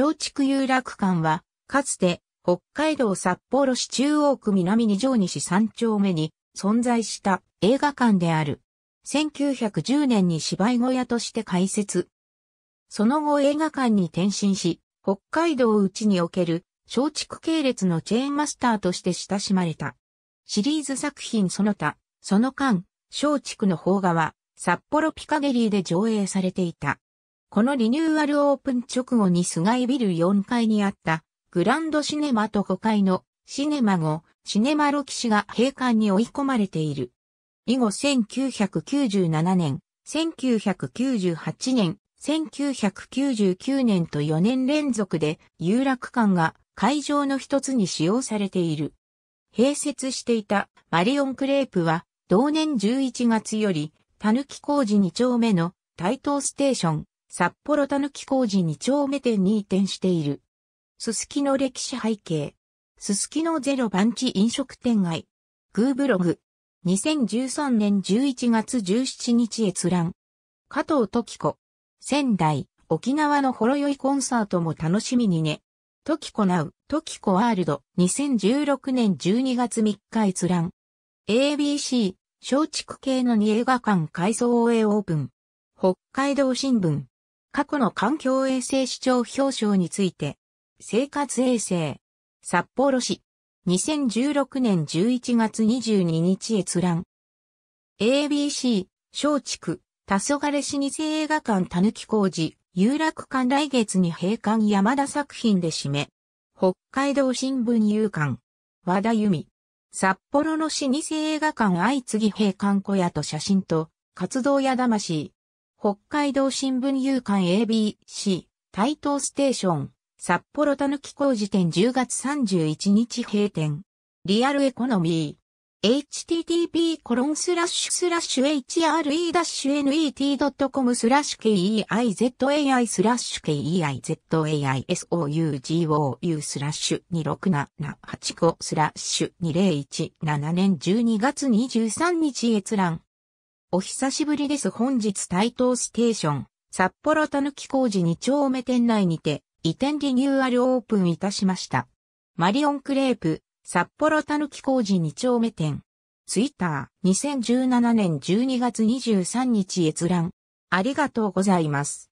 松竹遊楽館は、かつて、北海道札幌市中央区南二条西三丁目に存在した映画館である。1910年に芝居小屋として開設。その後映画館に転身し、北海道内における松竹系列のチェーンマスターとして親しまれた。シリーズ作品その他、その間、松竹の邦画は札幌ピカデリーで上映されていた。このリニューアルオープン直後に菅井ビル4階にあったグランドシネマと5階のシネマ後、シネマロキシが閉館に追い込まれている。以後1997年、1998年、1999年と4年連続で有楽館が会場の一つに使用されている。併設していたマリオンクレープは同年11月より、タヌキ工事2丁目の台東ステーション札幌たぬき工事2丁目店に移転している。すすきの歴史背景。すすきのゼロ番地飲食店街。グーブログ。2013年11月17日閲覧。加藤時子。仙台、沖縄のほろ酔いコンサートも楽しみにね。時子ナウ、時子ワールド。2016年12月3日閲覧。ABC、松竹系の2映画館改装を終オープン。北海道新聞。過去の環境衛生市長表彰について、生活衛生、札幌市、2016年11月22日閲覧。ABC、松竹、黄昏市舗西映画館たぬき工事、有楽館来月に閉館山田作品で締め。北海道新聞有館、和田由美。札幌の市舗西映画館相次ぎ閉館小屋と写真と、活動や魂。北海道新聞夕刊 ABC、台東ステーション、札幌たぬき工事店10月31日閉店。リアルエコノミー。http コロンスラッシュスラッシュ hre-net.com スラッシュ keizai スラッシュ keizaisougo u スラッシュ26785スラッシュ2017年12月23日閲覧お久しぶりです。本日台東ステーション、札幌たぬき工事2丁目店内にて、移転リニューアルオープンいたしました。マリオンクレープ、札幌たぬき工事2丁目店。ツイッター、2017年12月23日閲覧。ありがとうございます。